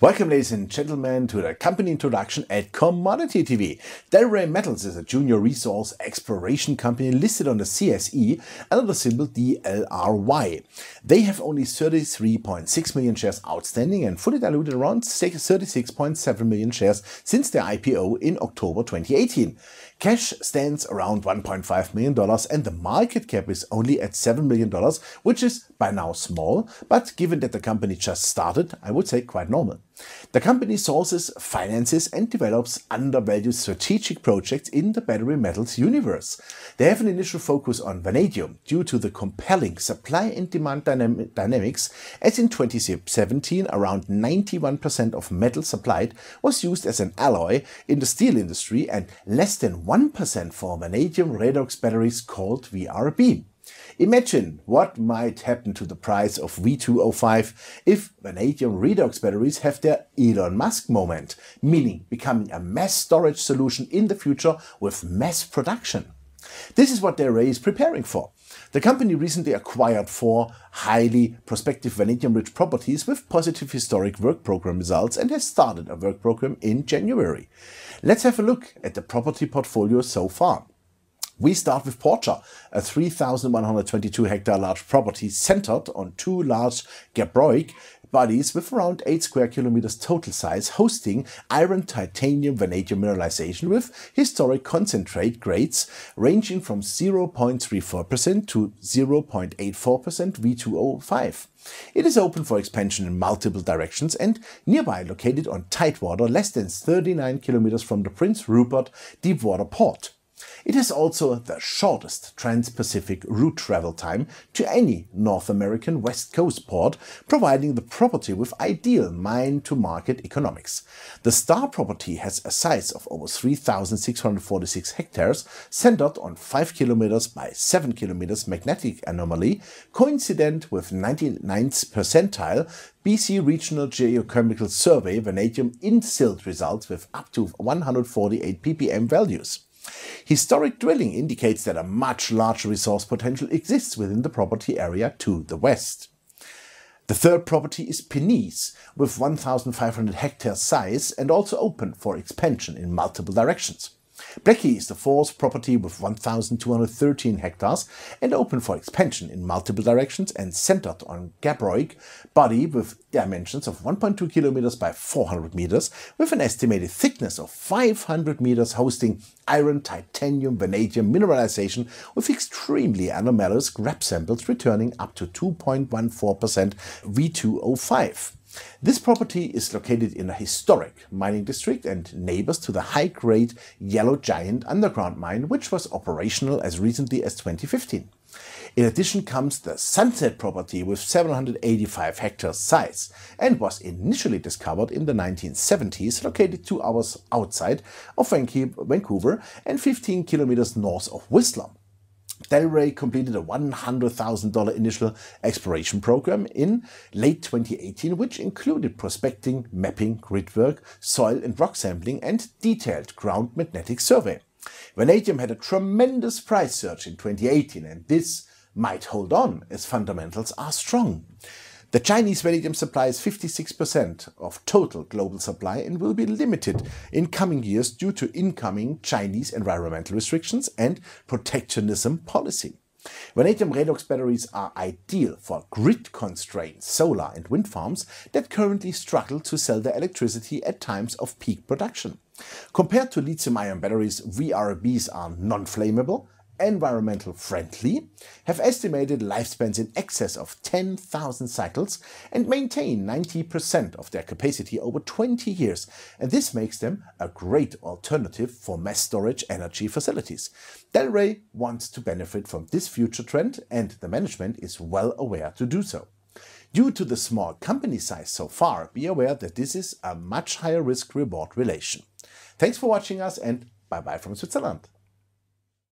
Welcome, ladies and gentlemen, to the company introduction at Commodity TV. Delray Metals is a junior resource exploration company listed on the CSE under the symbol DLRY. They have only 33.6 million shares outstanding and fully diluted around 36.7 million shares since their IPO in October 2018. Cash stands around $1.5 million and the market cap is only at $7 million, which is by now small, but given that the company just started, I would say quite normal. The company sources, finances and develops undervalued strategic projects in the battery metals universe. They have an initial focus on vanadium due to the compelling supply and demand dynam dynamics as in 2017 around 91% of metal supplied was used as an alloy in the steel industry and less than 1% for vanadium redox batteries called VRB. Imagine what might happen to the price of V205 if vanadium redox batteries have their Elon Musk moment, meaning becoming a mass storage solution in the future with mass production. This is what the array is preparing for. The company recently acquired four highly prospective vanadium-rich properties with positive historic work program results and has started a work program in January. Let's have a look at the property portfolio so far. We start with Porcha, a 3,122 hectare large property centered on two large Gabbroic bodies with around 8 square kilometers total size hosting iron titanium vanadium mineralization with historic concentrate grades ranging from 0.34% to 0.84% V2O5. It is open for expansion in multiple directions and nearby located on tidewater less than 39 kilometers from the Prince Rupert deepwater port. It is also the shortest trans-Pacific route travel time to any North American West Coast port, providing the property with ideal mine-to-market economics. The Star property has a size of over 3,646 hectares, centered on 5 km by 7 km magnetic anomaly, coincident with 99th percentile BC Regional Geochemical Survey vanadium in silt results with up to 148 ppm values. Historic drilling indicates that a much larger resource potential exists within the property area to the west. The third property is Penice, with 1,500 hectares size and also open for expansion in multiple directions. Blackie is the fourth property with 1,213 hectares and open for expansion in multiple directions and centered on Gabroig, body with dimensions of 1.2 kilometers by 400 meters with an estimated thickness of 500 meters hosting iron, titanium, vanadium mineralization with extremely anomalous grab samples returning up to 2.14% V2O5. This property is located in a historic mining district and neighbors to the high-grade Yellow Giant underground mine, which was operational as recently as 2015. In addition comes the Sunset property with 785 hectares size and was initially discovered in the 1970s, located two hours outside of Vancouver and 15 kilometers north of Whistler. Delray completed a $100,000 initial exploration program in late 2018, which included prospecting, mapping, grid work, soil and rock sampling, and detailed ground magnetic survey. Vanadium had a tremendous price surge in 2018, and this might hold on as fundamentals are strong. The Chinese vanadium supply is 56% of total global supply and will be limited in coming years due to incoming Chinese environmental restrictions and protectionism policy. Vanadium redox batteries are ideal for grid-constrained solar and wind farms that currently struggle to sell their electricity at times of peak production. Compared to lithium-ion batteries, VRBs are non-flammable, environmental friendly, have estimated lifespans in excess of 10,000 cycles and maintain 90% of their capacity over 20 years and this makes them a great alternative for mass storage energy facilities. Delray wants to benefit from this future trend and the management is well aware to do so. Due to the small company size so far, be aware that this is a much higher risk reward relation. Thanks for watching us and bye bye from Switzerland.